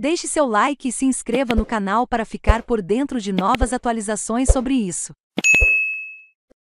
Deixe seu like e se inscreva no canal para ficar por dentro de novas atualizações sobre isso.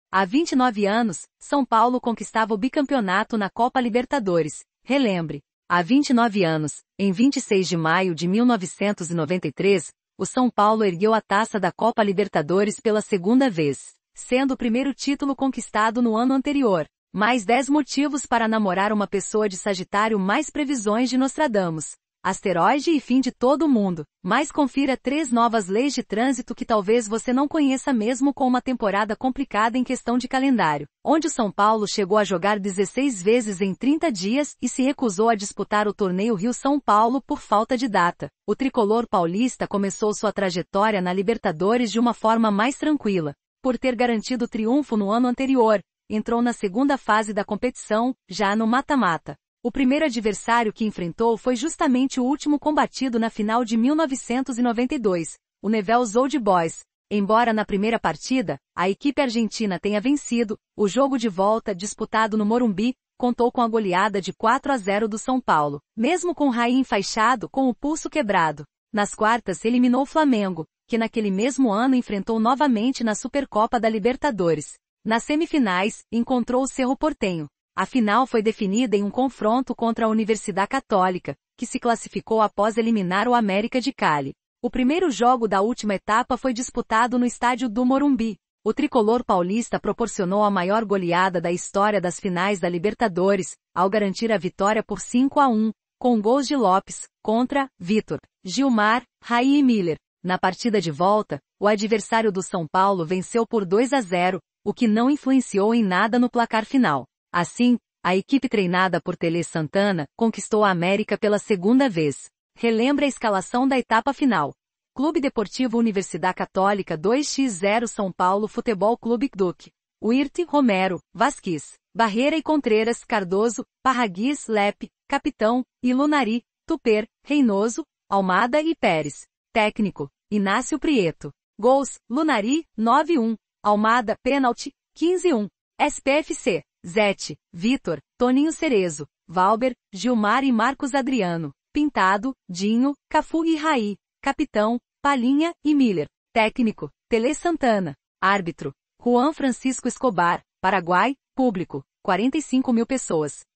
Há 29 anos, São Paulo conquistava o bicampeonato na Copa Libertadores. Relembre, há 29 anos, em 26 de maio de 1993, o São Paulo ergueu a taça da Copa Libertadores pela segunda vez, sendo o primeiro título conquistado no ano anterior. Mais 10 motivos para namorar uma pessoa de Sagitário mais previsões de Nostradamus asteroide e fim de todo mundo, mas confira três novas leis de trânsito que talvez você não conheça mesmo com uma temporada complicada em questão de calendário, onde o São Paulo chegou a jogar 16 vezes em 30 dias e se recusou a disputar o torneio Rio-São Paulo por falta de data. O tricolor paulista começou sua trajetória na Libertadores de uma forma mais tranquila, por ter garantido triunfo no ano anterior, entrou na segunda fase da competição, já no mata-mata. O primeiro adversário que enfrentou foi justamente o último combatido na final de 1992, o Nevel Old Boys. Embora na primeira partida, a equipe argentina tenha vencido, o jogo de volta, disputado no Morumbi, contou com a goleada de 4 a 0 do São Paulo, mesmo com Raí enfaixado com o pulso quebrado. Nas quartas eliminou o Flamengo, que naquele mesmo ano enfrentou novamente na Supercopa da Libertadores. Nas semifinais, encontrou o Cerro Portenho, a final foi definida em um confronto contra a Universidade Católica, que se classificou após eliminar o América de Cali. O primeiro jogo da última etapa foi disputado no estádio do Morumbi. O tricolor paulista proporcionou a maior goleada da história das finais da Libertadores, ao garantir a vitória por 5 a 1, com gols de Lopes, contra, Vitor, Gilmar, Raí e Miller. Na partida de volta, o adversário do São Paulo venceu por 2 a 0, o que não influenciou em nada no placar final. Assim, a equipe treinada por Tele Santana conquistou a América pela segunda vez. Relembra a escalação da etapa final. Clube Deportivo Universidade Católica 2x0 São Paulo Futebol Clube Duque. Wirt, Romero, Vasquez, Barreira e Contreiras, Cardoso, Parraguiz, Lepe, Capitão, Ilunari, Tuper, Reinoso, Almada e Pérez. Técnico, Inácio Prieto. Gols, Lunari, 9-1. Almada, pênalti, 15-1. SPFC, Zete, Vitor, Toninho Cerezo, Valber, Gilmar e Marcos Adriano, Pintado, Dinho, Cafu e Raí, Capitão, Palinha e Miller, Técnico, Tele Santana, Árbitro, Juan Francisco Escobar, Paraguai, Público, 45 mil pessoas.